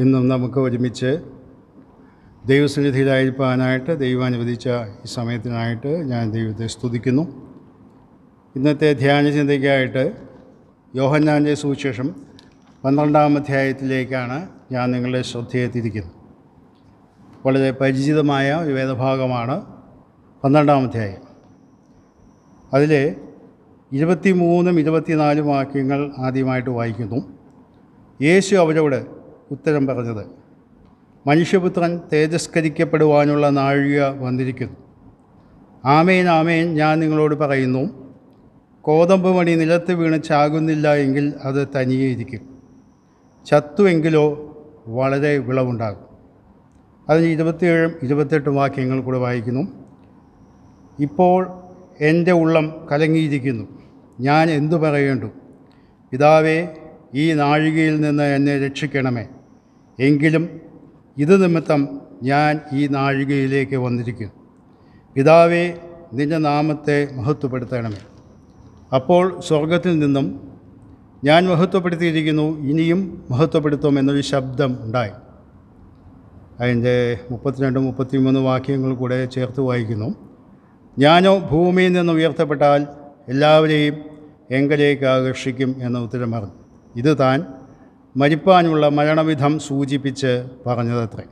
ഇന്നും നമുക്ക് ഒരുമിച്ച് ദൈവസന്നിധിയിലായിരിക്കാനായിട്ട് ദൈവം അനുവദിച്ച ഈ സമയത്തിനായിട്ട് ഞാൻ ദൈവത്തെ സ്തുതിക്കുന്നു ഇന്നത്തെ ധ്യാന ചിന്തയ്ക്കായിട്ട് യോഹന്നാൻ്റെ സുവിശേഷം പന്ത്രണ്ടാം അധ്യായത്തിലേക്കാണ് ഞാൻ നിങ്ങളുടെ തിരിക്കുന്നത് വളരെ പരിചിതമായ ഒരു വേദഭാഗമാണ് പന്ത്രണ്ടാം അധ്യായം അതിൽ ഇരുപത്തിമൂന്നും ഇരുപത്തിനാലും വാക്യങ്ങൾ ആദ്യമായിട്ട് വായിക്കുന്നു യേശു അവരോട് ഉത്തരം പറഞ്ഞത് മനുഷ്യപുത്രൻ തേജസ്കരിക്കപ്പെടുവാനുള്ള നാഴിക വന്നിരിക്കുന്നു ആമേൻ ആമേൻ ഞാൻ നിങ്ങളോട് പറയുന്നു കോതമ്പ് മണി നിലത്ത് വീണ് ചാകുന്നില്ല എങ്കിൽ അത് തനിയേയിരിക്കും ഇരിക്കും ചത്തുവെങ്കിലോ വളരെ വിളവുണ്ടാകും അതിന് ഇരുപത്തിയേഴും ഇരുപത്തെട്ടും വാക്യങ്ങൾ കൂടെ വായിക്കുന്നു ഇപ്പോൾ എൻ്റെ ഉള്ളം കലങ്ങിയിരിക്കുന്നു ഞാൻ എന്തു പറയേണ്ടു പിതാവേ ഈ നാഴികയിൽ നിന്ന് എന്നെ രക്ഷിക്കണമേ എങ്കിലും ഇത് നിമിത്തം ഞാൻ ഈ നാഴികയിലേക്ക് വന്നിരിക്കുന്നു പിതാവേ നിന്റെ നാമത്തെ മഹത്വപ്പെടുത്തണമേ അപ്പോൾ സ്വർഗത്തിൽ നിന്നും ഞാൻ മഹത്വപ്പെടുത്തിയിരിക്കുന്നു ഇനിയും മഹത്വപ്പെടുത്തും എന്നൊരു ശബ്ദം ഉണ്ടായി അതിൻ്റെ മുപ്പത്തിരണ്ട് മുപ്പത്തിമൂന്ന് വാക്യങ്ങൾ കൂടെ ചേർത്ത് വായിക്കുന്നു ഞാനോ ഭൂമിയിൽ നിന്ന് ഉയർത്തപ്പെട്ടാൽ എല്ലാവരെയും എങ്കലേക്ക് ആകർഷിക്കും എന്ന ഉത്തരം പറഞ്ഞു ഇത് താൻ മരിപ്പാനുള്ള മരണവിധം സൂചിപ്പിച്ച് പറഞ്ഞതത്രേ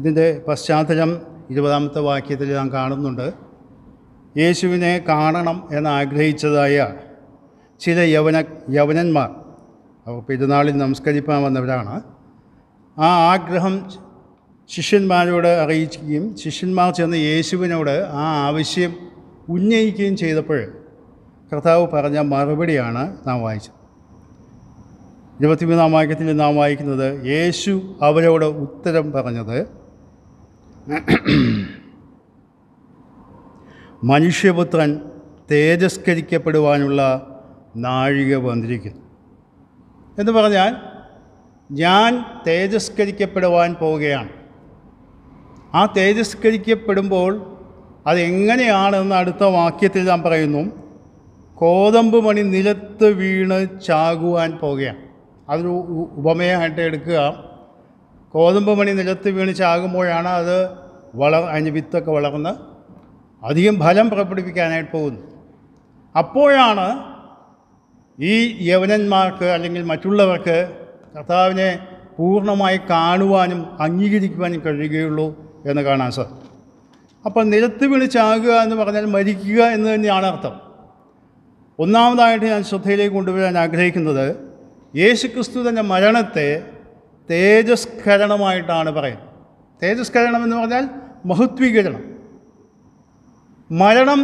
ഇതിൻ്റെ പശ്ചാത്തലം ഇരുപതാമത്തെ വാക്യത്തിൽ ഞാൻ കാണുന്നുണ്ട് യേശുവിനെ കാണണം എന്നാഗ്രഹിച്ചതായ ചില യവന യവനന്മാർ അവർ പെരുന്നാളിൽ നമസ്കരിപ്പാൻ വന്നവരാണ് ആ ആഗ്രഹം ശിഷ്യന്മാരോട് അറിയിക്കുകയും ശിഷ്യന്മാർ ചെന്ന് യേശുവിനോട് ആ ആവശ്യം ഉന്നയിക്കുകയും ചെയ്തപ്പോൾ കർത്താവ് പറഞ്ഞ മറുപടിയാണ് നാം വായിച്ചത് ഇരുപത്തിമൂന്നാം വാക്യത്തിൽ നാം വായിക്കുന്നത് യേശു അവരോട് ഉത്തരം പറഞ്ഞത് മനുഷ്യപുത്രൻ തേജസ്കരിക്കപ്പെടുവാനുള്ള നാഴിക വന്നിരിക്കുന്നു എന്ന് പറഞ്ഞാൽ ഞാൻ തേജസ്കരിക്കപ്പെടുവാൻ പോവുകയാണ് ആ തേജസ്കരിക്കപ്പെടുമ്പോൾ അതെങ്ങനെയാണെന്ന് അടുത്ത വാക്യത്തിൽ നാം പറയുന്നു കോതമ്പ് മണി നിലത്ത് വീണ് ചാകുവാൻ പോകുകയാണ് അതൊരു ഉപമയായിട്ട് എടുക്കുക കോതമ്പ് മണി നിലത്ത് വീണ് ചാകുമ്പോഴാണ് അത് വള അതിൻ്റെ വിത്തൊക്കെ വളർന്ന് അധികം ഫലം പുറപ്പെടുവിക്കാനായിട്ട് പോകുന്നു അപ്പോഴാണ് ഈ യവനന്മാർക്ക് അല്ലെങ്കിൽ മറ്റുള്ളവർക്ക് കർത്താവിനെ പൂർണ്ണമായി കാണുവാനും അംഗീകരിക്കുവാനും കഴിയുകയുള്ളൂ എന്ന് കാണാൻ സാധിക്കും അപ്പോൾ നിലത്ത് വീണ് ചാകുക എന്ന് പറഞ്ഞാൽ മരിക്കുക എന്ന് തന്നെയാണ് അർത്ഥം ഒന്നാമതായിട്ട് ഞാൻ ശ്രദ്ധയിലേക്ക് കൊണ്ടുവരാൻ ആഗ്രഹിക്കുന്നത് യേശുക്രിസ്തു തൻ്റെ മരണത്തെ തേജസ്കരണമായിട്ടാണ് പറയുന്നത് തേജസ്കരണം എന്ന് പറഞ്ഞാൽ മഹത്വീകരണം മരണം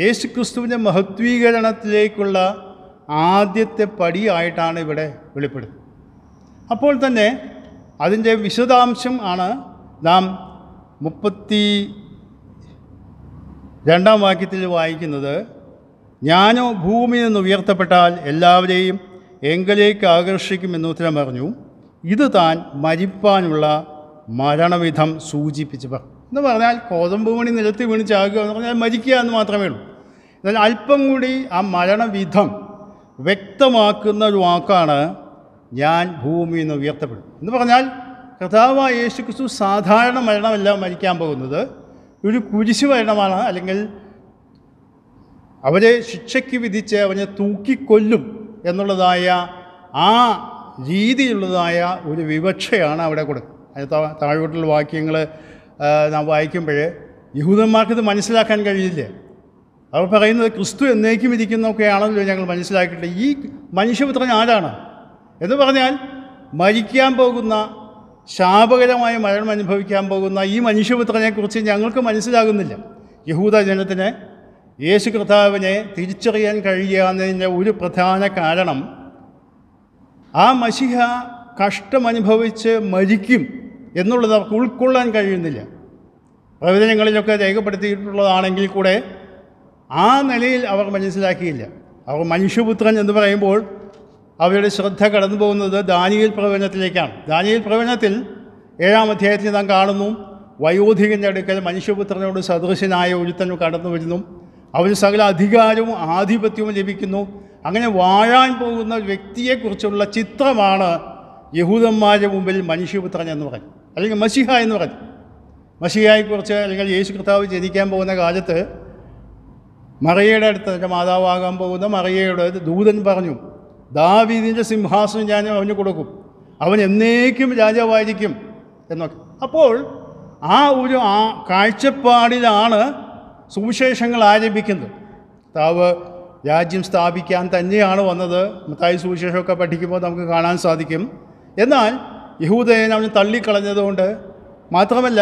യേശുക്രിസ്തുവിൻ്റെ മഹത്വീകരണത്തിലേക്കുള്ള ആദ്യത്തെ പടിയായിട്ടാണ് ഇവിടെ വെളിപ്പെടുന്നത് അപ്പോൾ തന്നെ അതിൻ്റെ വിശദാംശം ആണ് നാം മുപ്പത്തി രണ്ടാം വാക്യത്തിൽ വായിക്കുന്നത് ഞാനോ ഭൂമിയിൽ നിന്ന് ഉയർത്തപ്പെട്ടാൽ എല്ലാവരെയും എങ്കിലേക്ക് ആകർഷിക്കുമെന്ന് ഉത്തരം പറഞ്ഞു ഇത് താൻ മരിപ്പാനുള്ള മരണവിധം സൂചിപ്പിച്ചു പറഞ്ഞു എന്ന് പറഞ്ഞാൽ കോതമ്പ് മണി നിലത്തി വീണിച്ചാകുക എന്ന് പറഞ്ഞാൽ മരിക്കുക എന്ന് മാത്രമേ ഉള്ളൂ എന്നാൽ അല്പം കൂടി ആ മരണവിധം വ്യക്തമാക്കുന്ന ഒരു വാക്കാണ് ഞാൻ ഭൂമിയിൽ നിന്ന് ഉയർത്തപ്പെടും എന്ന് പറഞ്ഞാൽ കഥാവായ യേശു ക്രിസ്തു സാധാരണ മരണമല്ല മരിക്കാൻ പോകുന്നത് ഒരു കുരിശു മരണമാണ് അല്ലെങ്കിൽ അവരെ ശിക്ഷയ്ക്ക് വിധിച്ച് അവനെ തൂക്കിക്കൊല്ലും എന്നുള്ളതായ ആ രീതിയുള്ളതായ ഒരു വിവക്ഷയാണ് അവിടെ കൊടുക്കുന്നത് അതിന് താഴോട്ടുള്ള വാക്യങ്ങൾ നാം വായിക്കുമ്പോൾ യഹൂദന്മാർക്കിത് മനസ്സിലാക്കാൻ കഴിയില്ല അവർ പറയുന്നത് ക്രിസ്തു എന്നേക്കും ഇരിക്കുന്നൊക്കെയാണല്ലോ ഞങ്ങൾ മനസ്സിലാക്കിയിട്ട് ഈ മനുഷ്യപുത്രൻ ആരാണ് എന്ന് പറഞ്ഞാൽ മരിക്കാൻ പോകുന്ന ശാപകരമായ മരണം അനുഭവിക്കാൻ പോകുന്ന ഈ മനുഷ്യപുത്രനെക്കുറിച്ച് ഞങ്ങൾക്ക് മനസ്സിലാകുന്നില്ല യഹൂദ ജനത്തിന് യേശു കർത്താവിനെ തിരിച്ചറിയാൻ കഴിയാവുന്നതിൻ്റെ ഒരു പ്രധാന കാരണം ആ മഷിഹ കഷ്ടമനുഭവിച്ച് മരിക്കും എന്നുള്ളത് അവർക്ക് ഉൾക്കൊള്ളാൻ കഴിയുന്നില്ല പ്രവചനങ്ങളിലൊക്കെ രേഖപ്പെടുത്തിയിട്ടുള്ളതാണെങ്കിൽ കൂടെ ആ നിലയിൽ അവർ മനസ്സിലാക്കിയില്ല അവർ മനുഷ്യപുത്രൻ എന്ന് പറയുമ്പോൾ അവരുടെ ശ്രദ്ധ കടന്നു പോകുന്നത് ദാനിയൽ പ്രവചനത്തിലേക്കാണ് ദാനിയൽ പ്രവചനത്തിൽ ഏഴാം അധ്യായത്തിൽ നാം കാണുന്നു വയോധികൻ്റെ അടുക്കൽ മനുഷ്യപുത്രനോട് സദൃശനായ ഒരുത്തനും കടന്നു വരുന്നു അവന് സകല അധികാരവും ആധിപത്യവും ലഭിക്കുന്നു അങ്ങനെ വാഴാൻ പോകുന്ന വ്യക്തിയെക്കുറിച്ചുള്ള ചിത്രമാണ് യഹൂദന്മാരുടെ മുമ്പിൽ മനുഷ്യപുത്രൻ എന്ന് പറഞ്ഞു അല്ലെങ്കിൽ മഷിഹ എന്ന് പറഞ്ഞു മഷിഹയെക്കുറിച്ച് അല്ലെങ്കിൽ യേശു കർത്താവ് ജനിക്കാൻ പോകുന്ന കാലത്ത് മറിയയുടെ അടുത്ത് എൻ്റെ മാതാവാകാൻ പോകുന്ന മറിയയുടെ ദൂതൻ പറഞ്ഞു ദാവീദിൻ്റെ സിംഹാസനം ഞാൻ അവന് കൊടുക്കും അവൻ എന്നേക്കും രാജാവായിരിക്കും എന്നൊക്കെ അപ്പോൾ ആ ഒരു ആ കാഴ്ചപ്പാടിലാണ് സുവിശേഷങ്ങൾ ആരംഭിക്കുന്നത് താവ് രാജ്യം സ്ഥാപിക്കാൻ തന്നെയാണ് വന്നത് മത്തായി സുവിശേഷമൊക്കെ പഠിക്കുമ്പോൾ നമുക്ക് കാണാൻ സാധിക്കും എന്നാൽ യഹൂദയനെ അവൻ തള്ളിക്കളഞ്ഞതുകൊണ്ട് മാത്രമല്ല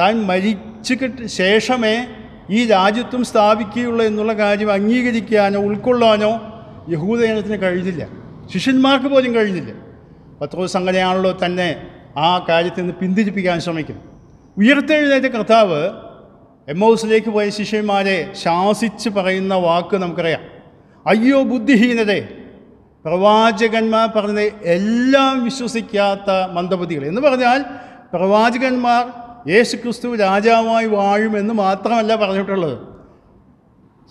താൻ മരിച്ചു കിട്ടി ശേഷമേ ഈ രാജ്യത്വം സ്ഥാപിക്കുകയുള്ളൂ എന്നുള്ള കാര്യം അംഗീകരിക്കാനോ ഉൾക്കൊള്ളാനോ യഹൂദയനത്തിന് കഴിഞ്ഞില്ല ശിഷ്യന്മാർക്ക് പോലും കഴിഞ്ഞില്ല പത്രോസ് അങ്ങനെയാണല്ലോ തന്നെ ആ കാര്യത്തിൽ നിന്ന് പിന്തിരിപ്പിക്കാൻ ശ്രമിക്കും ഉയർത്തെഴുന്നേറ്റ കർത്താവ് എമ്മൗസിലേക്ക് പോയ ശിഷ്യന്മാരെ ശാസിച്ച് പറയുന്ന വാക്ക് നമുക്കറിയാം അയ്യോ ബുദ്ധിഹീനതേ പ്രവാചകന്മാർ പറഞ്ഞ എല്ലാം വിശ്വസിക്കാത്ത മന്ദബുദ്ധികൾ എന്ന് പറഞ്ഞാൽ പ്രവാചകന്മാർ യേശു ക്രിസ്തു രാജാവായി വാഴുമെന്ന് മാത്രമല്ല പറഞ്ഞിട്ടുള്ളത്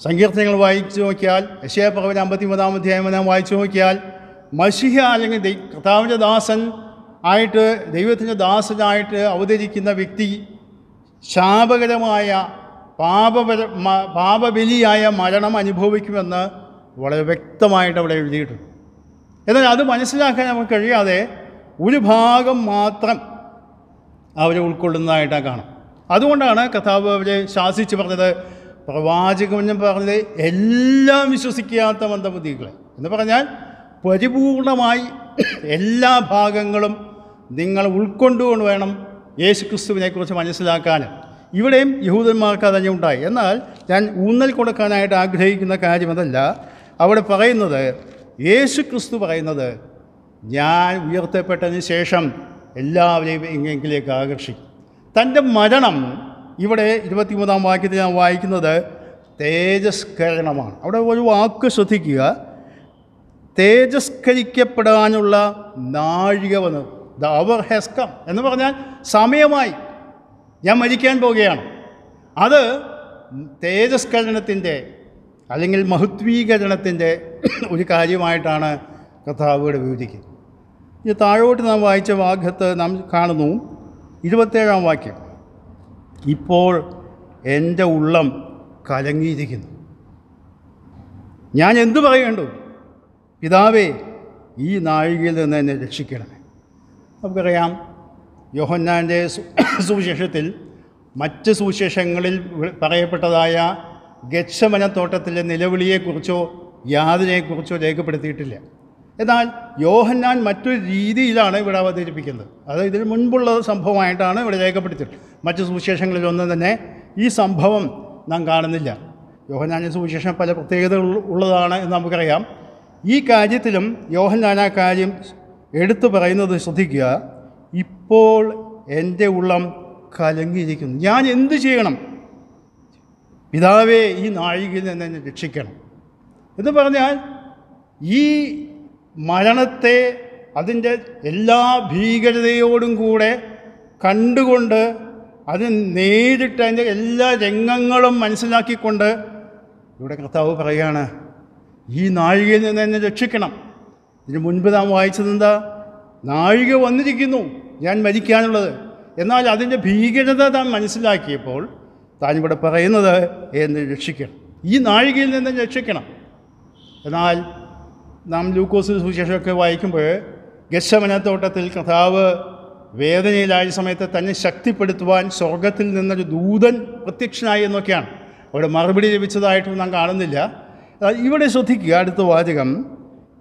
സങ്കീർത്തനങ്ങൾ വായിച്ചു നോക്കിയാൽ യശയ പ്രവചന അമ്പത്തി മൂന്നാം അധ്യായം നാം വായിച്ചു നോക്കിയാൽ മഷിഹ അല്ലെങ്കിൽ കർത്താവിൻ്റെ ദാസൻ ആയിട്ട് ദൈവത്തിൻ്റെ ദാസനായിട്ട് അവതരിക്കുന്ന വ്യക്തി ശാപകരമായ പാപപര പാപബലിയായ മരണം അനുഭവിക്കുമെന്ന് വളരെ വ്യക്തമായിട്ട് അവിടെ എഴുതിയിട്ടുണ്ട് എന്നാൽ അത് മനസ്സിലാക്കാൻ നമുക്ക് കഴിയാതെ ഒരു ഭാഗം മാത്രം അവർ ഉൾക്കൊള്ളുന്നതായിട്ടാണ് കാണാം അതുകൊണ്ടാണ് കഥാവ് അവർ ശാസിച്ച് പറഞ്ഞത് പ്രവാചകമെന്ന് പറഞ്ഞത് എല്ലാം വിശ്വസിക്കാത്ത മന്ദബുദ്ധികളെ എന്ന് പറഞ്ഞാൽ പരിപൂർണമായി എല്ലാ ഭാഗങ്ങളും നിങ്ങൾ ഉൾക്കൊണ്ടുകൊണ്ട് വേണം യേശുക്രിസ്തുവിനെക്കുറിച്ച് മനസ്സിലാക്കാനും ഇവിടെയും യഹൂദന്മാർക്ക് അതന്നെ ഉണ്ടായി എന്നാൽ ഞാൻ ഊന്നൽ കൊടുക്കാനായിട്ട് ആഗ്രഹിക്കുന്ന കാര്യം അതല്ല അവിടെ പറയുന്നത് യേശു ക്രിസ്തു പറയുന്നത് ഞാൻ ഉയർത്തപ്പെട്ടതിന് ശേഷം എല്ലാവരെയും എങ്ങെങ്കിലേക്ക് ആകർഷിക്കും തൻ്റെ മരണം ഇവിടെ ഇരുപത്തിമൂന്നാം വാക്യത്തിൽ ഞാൻ വായിക്കുന്നത് തേജസ്കരണമാണ് അവിടെ ഒരു വാക്ക് ശ്രദ്ധിക്കുക തേജസ്കരിക്കപ്പെടാനുള്ള നാഴിക വന്നത് ദ അവർ ഹാസ് കം എന്ന് പറഞ്ഞാൽ സമയമായി ഞാൻ മരിക്കാൻ പോവുകയാണ് അത് തേജസ്കരണത്തിൻ്റെ അല്ലെങ്കിൽ മഹത്വീകരണത്തിൻ്റെ ഒരു കാര്യമായിട്ടാണ് കർത്താവ് ഇവിടെ വിവരിക്കുന്നത് ഇത് താഴോട്ട് നാം വായിച്ച വാക്യത്ത് നാം കാണുന്നു ഇരുപത്തേഴാം വാക്യം ഇപ്പോൾ എൻ്റെ ഉള്ളം കലങ്ങിയിരിക്കുന്നു ഞാൻ എന്തു പറയേണ്ടു പിതാവേ ഈ നാഴികയിൽ നിന്ന് എന്നെ രക്ഷിക്കണമേ നമുക്കറിയാം യോഹന്നാൻ്റെ സുവിശേഷത്തിൽ മറ്റ് സുവിശേഷങ്ങളിൽ പറയപ്പെട്ടതായ ഗച്ഛമന തോട്ടത്തിലെ നിലവിളിയെക്കുറിച്ചോ യാതിനെക്കുറിച്ചോ രേഖപ്പെടുത്തിയിട്ടില്ല എന്നാൽ യോഹന്നാൻ മറ്റൊരു രീതിയിലാണ് ഇവിടെ അവതരിപ്പിക്കുന്നത് അത് ഇതിന് മുൻപുള്ള സംഭവമായിട്ടാണ് ഇവിടെ രേഖപ്പെടുത്തിയിട്ടുള്ളത് മറ്റ് സുവിശേഷങ്ങളിലൊന്നും തന്നെ ഈ സംഭവം നാം കാണുന്നില്ല യോഹന്നാൻ്റെ സുവിശേഷം പല പ്രത്യേകതകൾ ഉള്ളതാണ് എന്ന് നമുക്കറിയാം ഈ കാര്യത്തിലും യോഹന്നാൻ ആ കാര്യം എടുത്തു പറയുന്നത് ശ്രദ്ധിക്കുക ഇപ്പോൾ എൻ്റെ ഉള്ളം കലങ്ങിയിരിക്കുന്നു ഞാൻ എന്തു ചെയ്യണം പിതാവേ ഈ നാഴികയിൽ നിന്ന് എന്നെ രക്ഷിക്കണം എന്ന് പറഞ്ഞാൽ ഈ മരണത്തെ അതിൻ്റെ എല്ലാ ഭീകരതയോടും കൂടെ കണ്ടുകൊണ്ട് അത് നേരിട്ട് അതിൻ്റെ എല്ലാ രംഗങ്ങളും മനസ്സിലാക്കിക്കൊണ്ട് ഇവിടെ കർത്താവ് പറയുകയാണ് ഈ നാഴികയിൽ നിന്ന് എന്നെ രക്ഷിക്കണം ഇതിനു മുൻപ് നാം വായിച്ചതെന്താ നാഴിക വന്നിരിക്കുന്നു ഞാൻ മരിക്കാനുള്ളത് എന്നാൽ അതിൻ്റെ ഭീകരത താൻ മനസ്സിലാക്കിയപ്പോൾ താൻ ഇവിടെ പറയുന്നത് എന്ന് രക്ഷിക്കണം ഈ നാഴികയിൽ നിന്ന് രക്ഷിക്കണം എന്നാൽ നാം ലൂക്കോസ് സുവിശേഷമൊക്കെ വായിക്കുമ്പോൾ ഗശമനത്തോട്ടത്തിൽ കഥാവ് വേദനയിലായ സമയത്ത് തന്നെ ശക്തിപ്പെടുത്തുവാൻ സ്വർഗത്തിൽ നിന്നൊരു ദൂതൻ പ്രത്യക്ഷനായി എന്നൊക്കെയാണ് അവിടെ മറുപടി ലഭിച്ചതായിട്ടും നാം കാണുന്നില്ല ഇവിടെ ശ്രദ്ധിക്കുക അടുത്ത വാചകം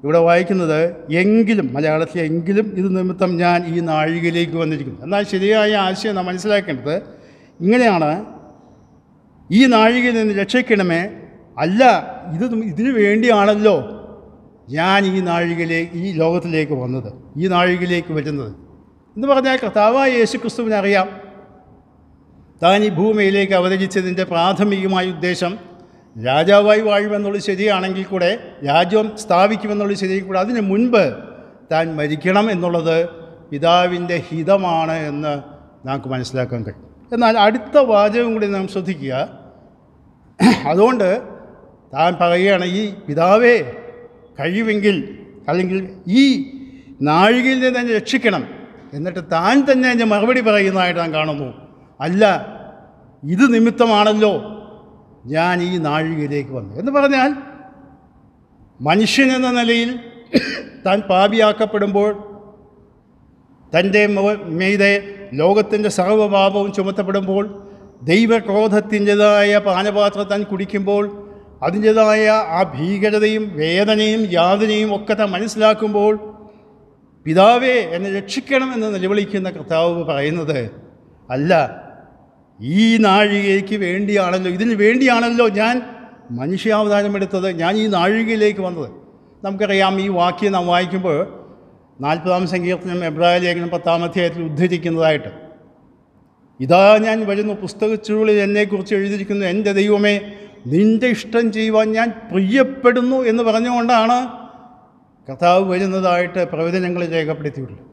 ഇവിടെ വായിക്കുന്നത് എങ്കിലും മലയാളത്തിൽ എങ്കിലും ഇത് നിമിത്തം ഞാൻ ഈ നാഴികയിലേക്ക് വന്നിരിക്കുന്നു എന്നാൽ ശരിയായ ആശയം നാം മനസ്സിലാക്കേണ്ടത് ഇങ്ങനെയാണ് ഈ നാഴികയിൽ നിന്ന് രക്ഷിക്കണമേ അല്ല ഇത് ഇതിന് വേണ്ടിയാണല്ലോ ഞാൻ ഈ നാഴികയിലേക്ക് ഈ ലോകത്തിലേക്ക് വന്നത് ഈ നാഴികയിലേക്ക് വരുന്നത് എന്ന് പറഞ്ഞാൽ കർത്താവായ യേശു ക്രിസ്തുവിനറിയാം താൻ ഈ ഭൂമിയിലേക്ക് അവതരിച്ചതിൻ്റെ പ്രാഥമികമായ ഉദ്ദേശം രാജാവായി വാഴുമെന്നുള്ള ശരിയാണെങ്കിൽ കൂടെ രാജ്യം സ്ഥാപിക്കുമെന്നുള്ള ശരി കൂടെ അതിന് മുൻപ് താൻ മരിക്കണം എന്നുള്ളത് പിതാവിൻ്റെ ഹിതമാണ് എന്ന് നമുക്ക് മനസ്സിലാക്കാൻ കഴിയും എന്നാൽ അടുത്ത വാചകം കൂടി നാം ശ്രദ്ധിക്കുക അതുകൊണ്ട് താൻ പറയുകയാണ് ഈ പിതാവേ കഴിവെങ്കിൽ അല്ലെങ്കിൽ ഈ നാഴികയിൽ നിന്ന് തന്നെ രക്ഷിക്കണം എന്നിട്ട് താൻ തന്നെ അതിൻ്റെ മറുപടി പറയുന്നതായിട്ട് ഞാൻ കാണുന്നു അല്ല ഇത് നിമിത്തമാണല്ലോ ഞാൻ ഈ നാഴികയിലേക്ക് വന്നു എന്ന് പറഞ്ഞാൽ മനുഷ്യൻ എന്ന നിലയിൽ താൻ പാപിയാക്കപ്പെടുമ്പോൾ തൻ്റെ മീതെ ലോകത്തിൻ്റെ സർവ്വപാപവും ചുമത്തപ്പെടുമ്പോൾ ദൈവക്രോധത്തിൻ്റെതായ പാനപാത്രം താൻ കുടിക്കുമ്പോൾ അതിൻ്റെതായ ആ ഭീകരതയും വേദനയും യാതനയും ഒക്കെ താൻ മനസ്സിലാക്കുമ്പോൾ പിതാവേ എന്നെ രക്ഷിക്കണം നിലവിളിക്കുന്ന കർത്താവ് പറയുന്നത് അല്ല ഈ നാഴികയ്ക്ക് വേണ്ടിയാണല്ലോ ഇതിന് വേണ്ടിയാണല്ലോ ഞാൻ മനുഷ്യാവതാരം എടുത്തത് ഞാൻ ഈ നാഴികയിലേക്ക് വന്നത് നമുക്കറിയാം ഈ വാക്യം നാം വായിക്കുമ്പോൾ നാൽപ്പതാം സങ്കീർത്തനം എബ്രാഹിം ലേഖനം പത്താം അധ്യായത്തിൽ ഉദ്ധരിക്കുന്നതായിട്ട് ഇതാ ഞാൻ വരുന്നു പുസ്തകച്ചുരുളിൽ എന്നെക്കുറിച്ച് എഴുതിയിരിക്കുന്നു എൻ്റെ ദൈവമേ നിൻ്റെ ഇഷ്ടം ചെയ്യുവാൻ ഞാൻ പ്രിയപ്പെടുന്നു എന്ന് പറഞ്ഞുകൊണ്ടാണ് കർത്താവ് വരുന്നതായിട്ട് പ്രവചനങ്ങൾ രേഖപ്പെടുത്തിയിട്ടുള്ളത്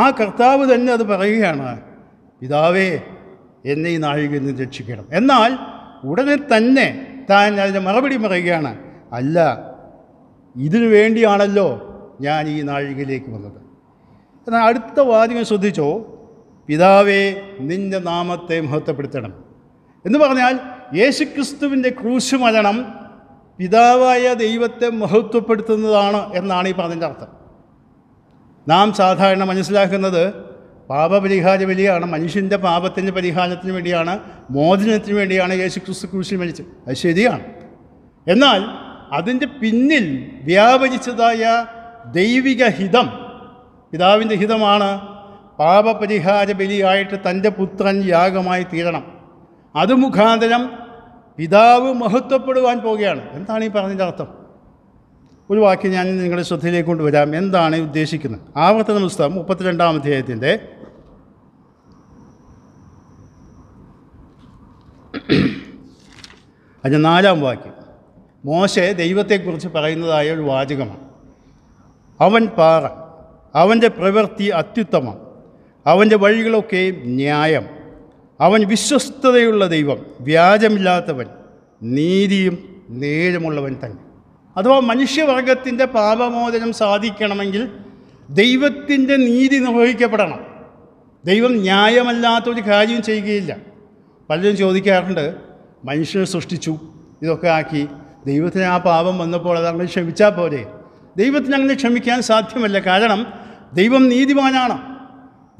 ആ കർത്താവ് തന്നെ അത് പറയുകയാണ് പിതാവേ എന്നെ ഈ നാഴികയിൽ നിന്ന് രക്ഷിക്കണം എന്നാൽ ഉടനെ തന്നെ താൻ അതിന് മറുപടി പറയുകയാണ് അല്ല ഇതിനു വേണ്ടിയാണല്ലോ ഞാൻ ഈ നാഴികയിലേക്ക് വന്നത് എന്നാൽ അടുത്ത വാദ്യം ശ്രദ്ധിച്ചോ പിതാവേ നിൻ്റെ നാമത്തെ മഹത്വപ്പെടുത്തണം എന്ന് പറഞ്ഞാൽ യേശുക്രിസ്തുവിൻ്റെ ക്രൂശ് മരണം പിതാവായ ദൈവത്തെ മഹത്വപ്പെടുത്തുന്നതാണ് എന്നാണ് ഈ പറഞ്ഞതിൻ്റെ അർത്ഥം നാം സാധാരണ മനസ്സിലാക്കുന്നത് പാപപരിഹാര ബലിയാണ് മനുഷ്യൻ്റെ പാപത്തിൻ്റെ പരിഹാരത്തിന് വേണ്ടിയാണ് മോചനത്തിന് വേണ്ടിയാണ് യേശു ക്രിസ്തു കുരിശിൽ മരിച്ചത് അത് ശരിയാണ് എന്നാൽ അതിൻ്റെ പിന്നിൽ വ്യാപരിച്ചതായ ദൈവിക ഹിതം പിതാവിൻ്റെ ഹിതമാണ് പാപപരിഹാര ബലിയായിട്ട് തൻ്റെ പുത്രൻ യാഗമായി തീരണം അത് മുഖാന്തരം പിതാവ് മഹത്വപ്പെടുവാൻ പോവുകയാണ് എന്താണ് ഈ പറഞ്ഞതിൻ്റെ അർത്ഥം ഒരു വാക്യം ഞാൻ നിങ്ങളുടെ ശ്രദ്ധയിലേക്ക് കൊണ്ടുവരാം എന്താണ് ഉദ്ദേശിക്കുന്നത് ആവർത്തന പുസ്തകം മുപ്പത്തിരണ്ടാം അധ്യായത്തിൻ്റെ അതിന് നാലാം വാക്യം മോശ ദൈവത്തെക്കുറിച്ച് പറയുന്നതായ ഒരു വാചകമാണ് അവൻ പാറ അവൻ്റെ പ്രവൃത്തി അത്യുത്തമം അവൻ്റെ വഴികളൊക്കെ ന്യായം അവൻ വിശ്വസ്തതയുള്ള ദൈവം വ്യാജമില്ലാത്തവൻ നീതിയും നേരമുള്ളവൻ തന്നെ അഥവാ മനുഷ്യവർഗത്തിൻ്റെ പാപമോചനം സാധിക്കണമെങ്കിൽ ദൈവത്തിൻ്റെ നീതി നിർവഹിക്കപ്പെടണം ദൈവം ന്യായമല്ലാത്തൊരു കാര്യം ചെയ്യുകയില്ല പലരും ചോദിക്കാറുണ്ട് മനുഷ്യനെ സൃഷ്ടിച്ചു ഇതൊക്കെ ആക്കി ദൈവത്തിന് ആ പാപം വന്നപ്പോൾ അങ്ങനെ ക്ഷമിച്ചാൽ പോരെ ദൈവത്തിന് അങ്ങനെ ക്ഷമിക്കാൻ സാധ്യമല്ല കാരണം ദൈവം നീതിമാനാണ്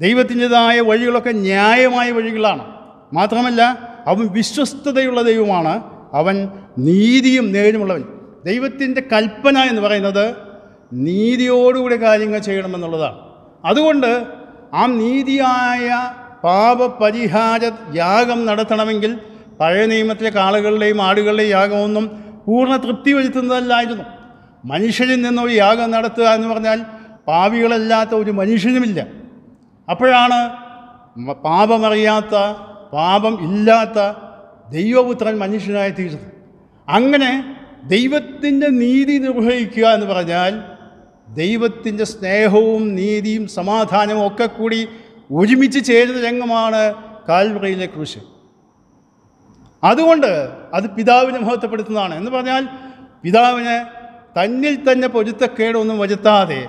ദൈവത്തിൻ്റെതായ വഴികളൊക്കെ ന്യായമായ വഴികളാണ് മാത്രമല്ല അവൻ വിശ്വസ്തതയുള്ള ദൈവമാണ് അവൻ നീതിയും നേരുമുള്ളവൻ ദൈവത്തിൻ്റെ കൽപ്പന എന്ന് പറയുന്നത് നീതിയോടുകൂടി കാര്യങ്ങൾ ചെയ്യണമെന്നുള്ളതാണ് അതുകൊണ്ട് ആ നീതിയായ പാപപരിഹാര യാഗം നടത്തണമെങ്കിൽ പഴയ നിയമത്തിലെ കാളുകളുടെയും ആടുകളുടെയും യാഗമൊന്നും പൂർണ്ണ തൃപ്തി വരുത്തുന്നതല്ലായിരുന്നു മനുഷ്യരിൽ നിന്നൊരു യാഗം നടത്തുക എന്ന് പറഞ്ഞാൽ പാവികളല്ലാത്ത ഒരു മനുഷ്യനുമില്ല അപ്പോഴാണ് പാപമറിയാത്ത പാപം ഇല്ലാത്ത ദൈവപുത്രൻ മനുഷ്യനായി തീർന്നത് അങ്ങനെ ദൈവത്തിൻ്റെ നീതി നിർവഹിക്കുക എന്ന് പറഞ്ഞാൽ ദൈവത്തിൻ്റെ സ്നേഹവും നീതിയും സമാധാനവും ഒക്കെ കൂടി ഒരുമിച്ച് ചേരുന്ന രംഗമാണ് കാൽവറയിലെ കൃഷി അതുകൊണ്ട് അത് പിതാവിനെ മഹത്വപ്പെടുത്തുന്നതാണ് എന്ന് പറഞ്ഞാൽ പിതാവിന് തന്നിൽ തന്നെ പൊരുത്തക്കേടൊന്നും വരുത്താതെ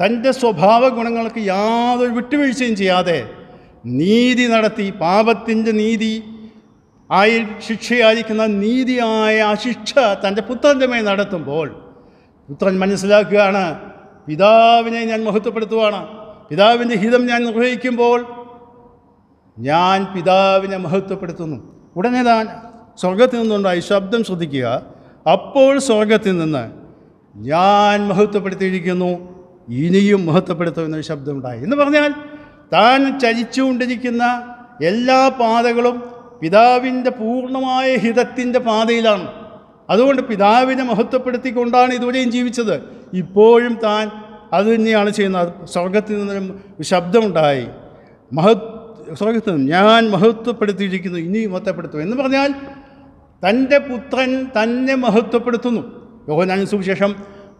തൻ്റെ സ്വഭാവ ഗുണങ്ങൾക്ക് യാതൊരു വിട്ടുവീഴ്ചയും ചെയ്യാതെ നീതി നടത്തി പാപത്തിൻ്റെ നീതി ആയി ശിക്ഷയായിരിക്കുന്ന നീതിയായ ആ ശിക്ഷ തൻ്റെ പുത്രൻ്റെ മേൽ നടത്തുമ്പോൾ പുത്രൻ മനസ്സിലാക്കുകയാണ് പിതാവിനെ ഞാൻ മഹത്വപ്പെടുത്തുവാണ് പിതാവിൻ്റെ ഹിതം ഞാൻ നിർവഹിക്കുമ്പോൾ ഞാൻ പിതാവിനെ മഹത്വപ്പെടുത്തുന്നു ഉടനെ താൻ സ്വർഗത്തിൽ നിന്നുണ്ടായി ശബ്ദം ശ്രദ്ധിക്കുക അപ്പോൾ സ്വർഗത്തിൽ നിന്ന് ഞാൻ മഹത്വപ്പെടുത്തിയിരിക്കുന്നു ഇനിയും എന്നൊരു ശബ്ദമുണ്ടായി എന്ന് പറഞ്ഞാൽ താൻ ചലിച്ചുകൊണ്ടിരിക്കുന്ന എല്ലാ പാതകളും പിതാവിൻ്റെ പൂർണ്ണമായ ഹിതത്തിൻ്റെ പാതയിലാണ് അതുകൊണ്ട് പിതാവിനെ മഹത്വപ്പെടുത്തിക്കൊണ്ടാണ് ഇതുവരെയും ജീവിച്ചത് ഇപ്പോഴും താൻ അത് തന്നെയാണ് ചെയ്യുന്നത് സ്വർഗത്തിൽ നിന്നും ശബ്ദമുണ്ടായി മഹത് സ്വർഗത്തിൽ നിന്നും ഞാൻ മഹത്വപ്പെടുത്തിയിരിക്കുന്നു ഇനി മഹത്വപ്പെടുത്തും എന്ന് പറഞ്ഞാൽ തൻ്റെ പുത്രൻ തന്നെ മഹത്വപ്പെടുത്തുന്നു യോഹനാൻ സുവിശേഷം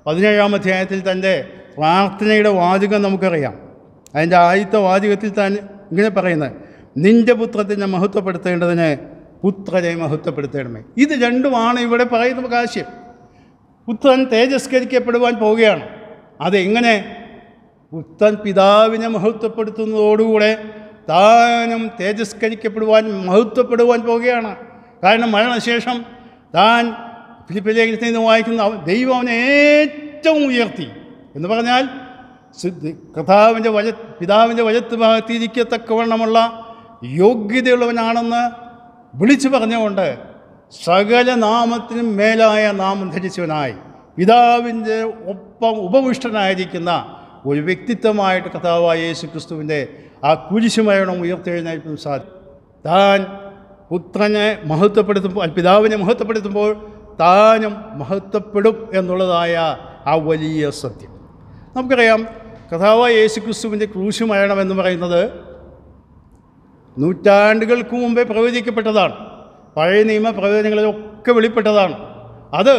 പതിനേഴാം അധ്യായത്തിൽ തൻ്റെ പ്രാർത്ഥനയുടെ വാചകം നമുക്കറിയാം അതിൻ്റെ ആദ്യത്തെ വാചകത്തിൽ താൻ ഇങ്ങനെ പറയുന്നത് നിന്റെ പുത്രത്തിനെ മഹത്വപ്പെടുത്തേണ്ടതിന് പുത്രനെ മഹത്വപ്പെടുത്തേണമേ ഇത് രണ്ടുമാണ് ഇവിടെ പറയുന്ന കാശ്യം പുത്രൻ തേജസ്കരിക്കപ്പെടുവാൻ പോവുകയാണ് അതെങ്ങനെ പുത്രൻ പിതാവിനെ മഹത്വപ്പെടുത്തുന്നതോടുകൂടെ താനും തേജസ്കരിക്കപ്പെടുവാൻ മഹത്വപ്പെടുവാൻ പോവുകയാണ് കാരണം മരണശേഷം താൻ ഫിലിപ്പിലേഖനത്തിൽ നിന്ന് വായിക്കുന്ന ദൈവം അവനെ ഏറ്റവും ഉയർത്തി എന്ന് പറഞ്ഞാൽ കർത്താവിൻ്റെ വജ പിതാവിൻ്റെ വജത്ത് ഭാഗത്തിരിക്കത്തക്കവണ്ണമുള്ള യോഗ്യതയുള്ളവനാണെന്ന് വിളിച്ചു പറഞ്ഞുകൊണ്ട് സകല നാമത്തിനും മേലായ നാമം ധരിച്ചവനായി പിതാവിൻ്റെ ഒപ്പം ഉപവിഷ്ടനായിരിക്കുന്ന ഒരു വ്യക്തിത്വമായിട്ട് കഥാവായ യേശു ക്രിസ്തുവിൻ്റെ ആ കുരിശുമരണം ഉയർത്തെഴുന്നേൽപ്പും സാധിക്കും താൻ പുത്രനെ മഹത്വപ്പെടുത്തുമ്പോൾ പിതാവിനെ മഹത്വപ്പെടുത്തുമ്പോൾ താനും മഹത്വപ്പെടും എന്നുള്ളതായ ആ വലിയ സത്യം നമുക്കറിയാം കഥാവായ യേശു ക്രിസ്തുവിൻ്റെ ക്രൂശുമരണം എന്ന് പറയുന്നത് നൂറ്റാണ്ടുകൾക്ക് മുമ്പേ പ്രവചിക്കപ്പെട്ടതാണ് പഴയ നിയമ പ്രവചനങ്ങളിലൊക്കെ വെളിപ്പെട്ടതാണ് അത്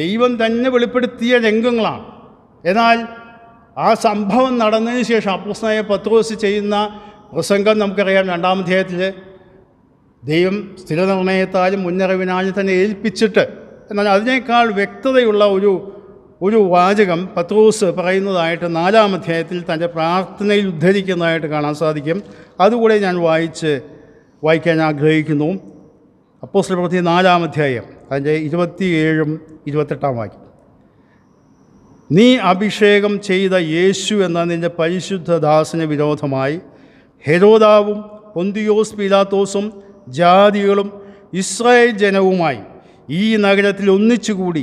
ദൈവം തന്നെ വെളിപ്പെടുത്തിയ രംഗങ്ങളാണ് എന്നാൽ ആ സംഭവം നടന്നതിന് ശേഷം അപ്പുസ്നായ പത്രോസ് ചെയ്യുന്ന പ്രസംഗം നമുക്കറിയാം രണ്ടാം അധ്യായത്തിൽ ദൈവം സ്ഥിരനിർണയത്താലും മുന്നറിവിനാലും തന്നെ ഏൽപ്പിച്ചിട്ട് എന്നാൽ അതിനേക്കാൾ വ്യക്തതയുള്ള ഒരു ഒരു വാചകം പത്രോസ് പറയുന്നതായിട്ട് നാലാം അധ്യായത്തിൽ തൻ്റെ പ്രാർത്ഥനയിൽ ഉദ്ധരിക്കുന്നതായിട്ട് കാണാൻ സാധിക്കും അതുകൂടെ ഞാൻ വായിച്ച് വായിക്കാൻ ആഗ്രഹിക്കുന്നു അപ്പോസ്റ്റൽ പ്രവൃത്തി നാലാം അധ്യായം അതിൻ്റെ ഇരുപത്തിയേഴും ഇരുപത്തെട്ടാം വാക്യം നീ അഭിഷേകം ചെയ്ത യേശു എന്ന നിൻ്റെ പരിശുദ്ധ ദാസന് വിരോധമായി ഹെരോദാവും പൊന്തിയോസ് പിലാത്തോസും ജാതികളും ഇസ്രായേൽ ജനവുമായി ഈ നഗരത്തിൽ ഒന്നിച്ചുകൂടി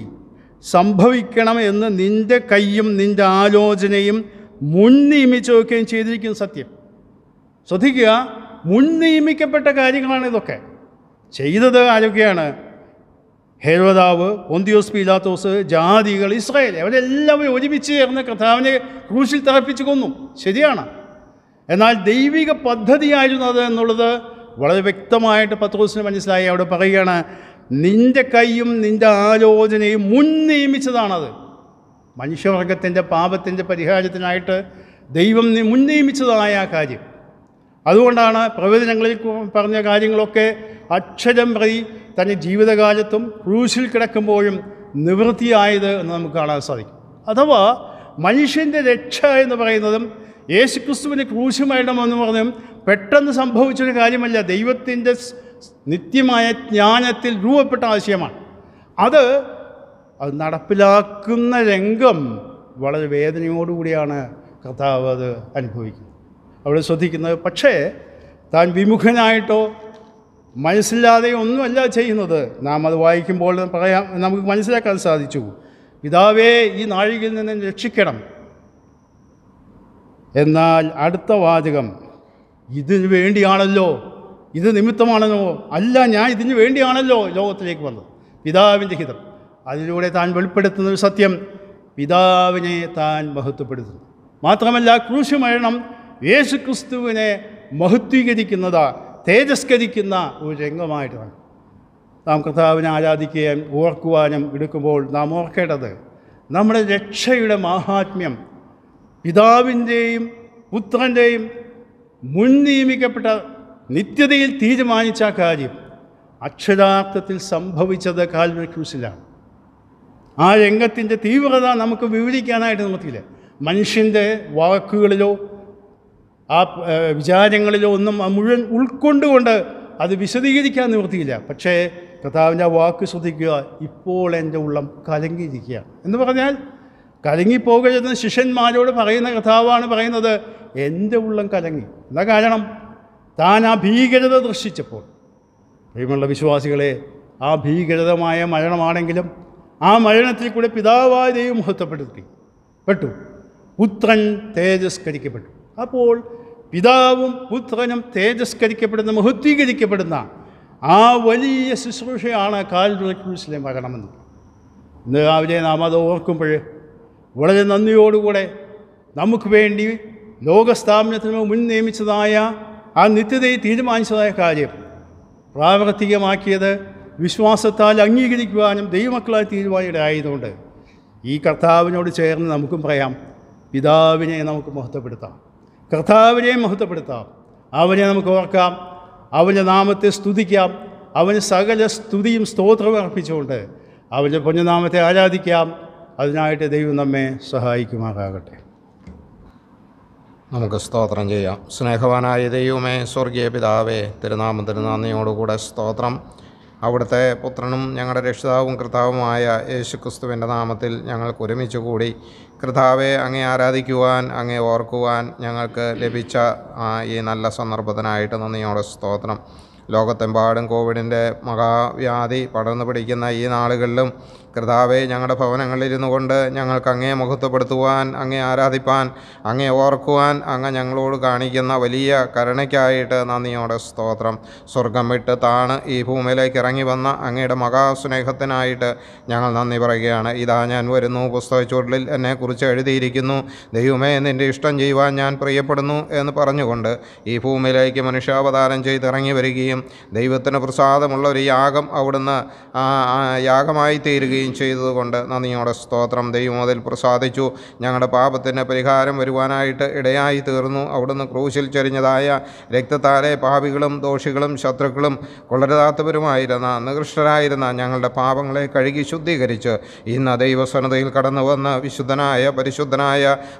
സംഭവിക്കണം എന്ന് നിൻ്റെ കൈയും നിൻ്റെ ആലോചനയും മുൻ നിയമിച്ചു വെക്കുകയും ചെയ്തിരിക്കുന്നു സത്യം ശ്രദ്ധിക്കുക മുൻ നിയമിക്കപ്പെട്ട കാര്യങ്ങളാണ് ഇതൊക്കെ ചെയ്തത് ആരൊക്കെയാണ് ഹേരോദാവ് പൊന്തിയോസ് പീലാത്തോസ് ജാതികൾ ഇസ്രായേൽ അവരെല്ലാവരും ഒരുമിച്ച് ചേർന്ന് കഥാവിനെ ക്രൂശിൽ തറപ്പിച്ചു കൊന്നു ശരിയാണ് എന്നാൽ ദൈവിക പദ്ധതിയായിരുന്നു അത് എന്നുള്ളത് വളരെ വ്യക്തമായിട്ട് പത്രോസിന് മനസ്സിലായി അവിടെ പറയുകയാണ് നിന്റെ കൈയും നിന്റെ ആലോചനയും മുൻ നിയമിച്ചതാണത് മനുഷ്യവർഗത്തിൻ്റെ പാപത്തിൻ്റെ പരിഹാരത്തിനായിട്ട് ദൈവം മുൻ നിയമിച്ചതായ ആ കാര്യം അതുകൊണ്ടാണ് പ്രവചനങ്ങളിൽ പറഞ്ഞ കാര്യങ്ങളൊക്കെ അക്ഷരം പ്രതി തൻ്റെ ജീവിതകാലത്തും ക്രൂശിൽ കിടക്കുമ്പോഴും നിവൃത്തിയായത് എന്ന് നമുക്ക് കാണാൻ സാധിക്കും അഥവാ മനുഷ്യൻ്റെ രക്ഷ എന്ന് പറയുന്നതും യേശുക്രിസ്തുവിന് ക്രൂശുമായിടമെന്ന് പറഞ്ഞും പെട്ടെന്ന് സംഭവിച്ചൊരു കാര്യമല്ല ദൈവത്തിൻ്റെ നിത്യമായ ജ്ഞാനത്തിൽ രൂപപ്പെട്ട ആശയമാണ് അത് അത് നടപ്പിലാക്കുന്ന രംഗം വളരെ വേദനയോടുകൂടിയാണ് കർത്താവ് അത് അനുഭവിക്കുന്നത് അവിടെ ശ്രദ്ധിക്കുന്നത് പക്ഷേ താൻ വിമുഖനായിട്ടോ മനസ്സില്ലാതെ ഒന്നുമല്ല ചെയ്യുന്നത് നാം അത് വായിക്കുമ്പോൾ പറയാം നമുക്ക് മനസ്സിലാക്കാൻ സാധിച്ചു പിതാവേ ഈ നാഴികയിൽ നിന്ന് രക്ഷിക്കണം എന്നാൽ അടുത്ത വാചകം ഇതിനു വേണ്ടിയാണല്ലോ ഇത് നിമിത്തമാണെന്നോ അല്ല ഞാൻ ഇതിന് വേണ്ടിയാണല്ലോ ലോകത്തിലേക്ക് വന്നത് പിതാവിൻ്റെ ഹിതം അതിലൂടെ താൻ വെളിപ്പെടുത്തുന്ന ഒരു സത്യം പിതാവിനെ താൻ മഹത്വപ്പെടുത്തുന്നു മാത്രമല്ല ക്രൂശമരണം മരണം യേശു ക്രിസ്തുവിനെ മഹത്വീകരിക്കുന്നത് തേജസ്കരിക്കുന്ന ഒരു രംഗമായിട്ടാണ് നാം കർത്താവിനെ ആരാധിക്കുകയും ഓർക്കുവാനും എടുക്കുമ്പോൾ നാം ഓർക്കേണ്ടത് നമ്മുടെ രക്ഷയുടെ മാഹാത്മ്യം പിതാവിൻ്റെയും പുത്രൻ്റെയും മുൻ നിയമിക്കപ്പെട്ട നിത്യതയിൽ തീരുമാനിച്ച കാര്യം അക്ഷരാർത്ഥത്തിൽ സംഭവിച്ചത് കാൽവരി ക്രൂസിലാണ് ആ രംഗത്തിൻ്റെ തീവ്രത നമുക്ക് വിവരിക്കാനായിട്ട് നമുക്കില്ല മനുഷ്യൻ്റെ വാക്കുകളിലോ ആ വിചാരങ്ങളിലോ ഒന്നും മുഴുവൻ ഉൾക്കൊണ്ടുകൊണ്ട് അത് വിശദീകരിക്കാൻ നിവൃത്തിയില്ല പക്ഷേ കർത്താവിൻ്റെ വാക്ക് ശ്രദ്ധിക്കുക ഇപ്പോൾ എൻ്റെ ഉള്ളം കലങ്ങിയിരിക്കുക എന്ന് പറഞ്ഞാൽ കലങ്ങിപ്പോകരുതെന്ന് ശിഷ്യന്മാരോട് പറയുന്ന കഥാവാണ് പറയുന്നത് എൻ്റെ ഉള്ളം കലങ്ങി എന്താ കാരണം താൻ ആ ഭീകരത ദർശിച്ചപ്പോൾ പ്രിയമുള്ള വിശ്വാസികളെ ആ ഭീകരതമായ മരണമാണെങ്കിലും ആ മരണത്തിൽ കൂടെ പിതാവായ ദൈവം മഹത്വപ്പെടുത്തി പെട്ടു പുത്രൻ തേജസ്കരിക്കപ്പെട്ടു അപ്പോൾ പിതാവും പുത്രനും തേജസ്കരിക്കപ്പെടുന്ന മഹത്വീകരിക്കപ്പെടുന്ന ആ വലിയ ശുശ്രൂഷയാണ് കാൽവറി മരണമെന്ന് ഇന്ന് രാവിലെ നാം അത് ഓർക്കുമ്പോൾ വളരെ നന്ദിയോടുകൂടെ നമുക്ക് വേണ്ടി ലോകസ്ഥാപനത്തിന് മുൻ നിയമിച്ചതായ ആ നിത്യതയെ തീരുമാനിച്ചതായ കാര്യം പ്രാവർത്തികമാക്കിയത് വിശ്വാസത്താൽ അംഗീകരിക്കുവാനും ദൈവമക്കളായി തീരുവാനിടയായതുകൊണ്ട് ഈ കർത്താവിനോട് ചേർന്ന് നമുക്കും പറയാം പിതാവിനെ നമുക്ക് മഹത്വപ്പെടുത്താം കർത്താവിനെ മഹത്വപ്പെടുത്താം അവനെ നമുക്ക് ഓർക്കാം അവൻ്റെ നാമത്തെ സ്തുതിക്കാം അവന് സകല സ്തുതിയും സ്തോത്രവും അർപ്പിച്ചുകൊണ്ട് അവൻ്റെ പുണ്യനാമത്തെ ആരാധിക്കാം അതിനായിട്ട് ദൈവം നമ്മെ സഹായിക്കുമാറാകട്ടെ നമുക്ക് സ്തോത്രം ചെയ്യാം സ്നേഹവാനായ ദൈവമേ സ്വർഗീയ പിതാവേ തിരുനാമ തിരുനാന്ദിയോടുകൂടെ സ്തോത്രം അവിടുത്തെ പുത്രനും ഞങ്ങളുടെ രക്ഷിതാവും കർത്താവുമായ യേശുക്രിസ്തുവിൻ്റെ നാമത്തിൽ ഞങ്ങൾക്ക് ഒരുമിച്ച് കൂടി കർത്താവെ അങ്ങേ ആരാധിക്കുവാൻ അങ്ങേ ഓർക്കുവാൻ ഞങ്ങൾക്ക് ലഭിച്ച ഈ നല്ല സന്ദർഭത്തിനായിട്ട് നന്ദിയോടെ സ്തോത്രം ലോകത്തെമ്പാടും കോവിഡിൻ്റെ മഹാവ്യാധി പടർന്നു പിടിക്കുന്ന ഈ നാളുകളിലും കർത്താവെ ഞങ്ങളുടെ ഭവനങ്ങളിലിരുന്നു കൊണ്ട് ഞങ്ങൾക്ക് അങ്ങേ മുഖത്വപ്പെടുത്തുവാൻ അങ്ങേ ആരാധിപ്പാൻ അങ്ങേ ഓർക്കുവാൻ അങ്ങ് ഞങ്ങളോട് കാണിക്കുന്ന വലിയ കരുണയ്ക്കായിട്ട് നന്ദിയോടെ സ്തോത്രം സ്വർഗം വിട്ട് താണ് ഈ ഭൂമിയിലേക്ക് ഇറങ്ങി വന്ന അങ്ങയുടെ മഹാസ്നേഹത്തിനായിട്ട് ഞങ്ങൾ നന്ദി പറയുകയാണ് ഇതാ ഞാൻ വരുന്നു എന്നെ എന്നെക്കുറിച്ച് എഴുതിയിരിക്കുന്നു ദൈവമേ നിൻ്റെ ഇഷ്ടം ചെയ്യുവാൻ ഞാൻ പ്രിയപ്പെടുന്നു എന്ന് പറഞ്ഞുകൊണ്ട് ഈ ഭൂമിയിലേക്ക് മനുഷ്യാവതാരം ചെയ്ത് ഇറങ്ങി വരികയും ദൈവത്തിന് പ്രസാദമുള്ള ഒരു യാഗം അവിടുന്ന് യാഗമായി തീരുകയും ചെയ്യുകയും ചെയ്തതുകൊണ്ട് നന്ദിയോടെ സ്തോത്രം ദൈവം അതിൽ പ്രസാദിച്ചു ഞങ്ങളുടെ പാപത്തിന് പരിഹാരം വരുവാനായിട്ട് ഇടയായി തീർന്നു അവിടുന്ന് ക്രൂശിൽ ചെരിഞ്ഞതായ രക്തത്താലെ പാപികളും ദോഷികളും ശത്രുക്കളും കൊള്ളരുതാത്തവരുമായിരുന്ന നികൃഷ്ടരായിരുന്ന ഞങ്ങളുടെ പാപങ്ങളെ കഴുകി ശുദ്ധീകരിച്ച് ഇന്ന് ദൈവസ്വനതയിൽ കടന്നു വന്ന് വിശുദ്ധനായ പരിശുദ്ധനായ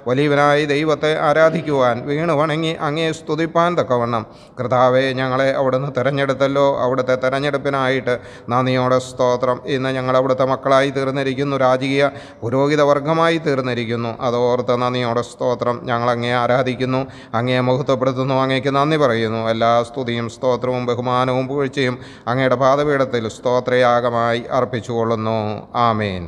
വലിയവനായി ദൈവത്തെ ആരാധിക്കുവാൻ വീണ് വണങ്ങി അങ്ങേ സ്തുതിപ്പാൻ തക്കവണ്ണം കർത്താവെ ഞങ്ങളെ അവിടുന്ന് തെരഞ്ഞെടുത്തല്ലോ അവിടുത്തെ തെരഞ്ഞെടുപ്പിനായിട്ട് നന്ദിയോടെ സ്തോത്രം ഇന്ന് ഞങ്ങൾ അവിടുത്തെ നേതാക്കളായി തീർന്നിരിക്കുന്നു രാജകീയ പുരോഹിതവർഗമായി തീർന്നിരിക്കുന്നു അതോർത്ത് നന്ദിയോടെ സ്തോത്രം ഞങ്ങൾ അങ്ങേ ആരാധിക്കുന്നു അങ്ങേ മഹത്വപ്പെടുത്തുന്നു അങ്ങേക്ക് നന്ദി പറയുന്നു എല്ലാ സ്തുതിയും സ്തോത്രവും ബഹുമാനവും പൂഴ്ചയും അങ്ങയുടെ പാദപീഠത്തിൽ സ്തോത്രയാഗമായി അർപ്പിച്ചുകൊള്ളുന്നു ആമേൻ